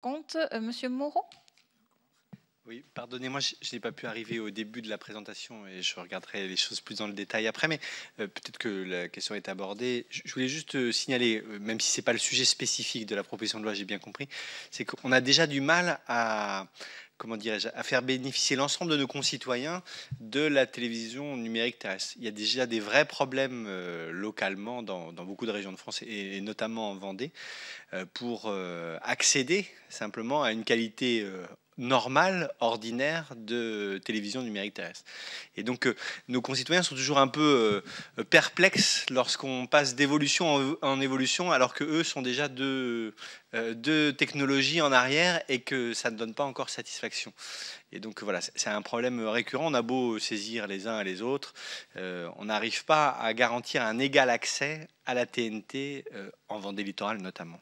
compte. Euh, Monsieur Moreau oui, pardonnez-moi, je, n'ai pas pu arriver au début de la présentation et je regarderai les choses plus dans le détail après, mais euh, peut-être que la question est abordée. Je, voulais juste euh, signaler, même si ce n'est pas le sujet spécifique de la proposition de loi, j'ai bien compris, c'est qu'on a déjà du mal à, comment dirais-je, à faire bénéficier l'ensemble de nos concitoyens de la télévision numérique terrestre. Il y a déjà des vrais problèmes euh, localement dans, beaucoup de régions de France et, notamment en Vendée euh, pour euh, accéder simplement à une qualité normale, ordinaire de télévision numérique terrestre. Et donc, euh, nos concitoyens sont toujours un peu euh, perplexes lorsqu'on passe d'évolution en, évolution, alors qu'eux sont déjà de euh, deux, technologies en arrière et que ça ne donne pas encore satisfaction. Et donc, voilà, c'est un problème récurrent. On a beau saisir les uns et les autres, on n'arrive pas à garantir un égal accès à la TNT en Vendée littorale notamment.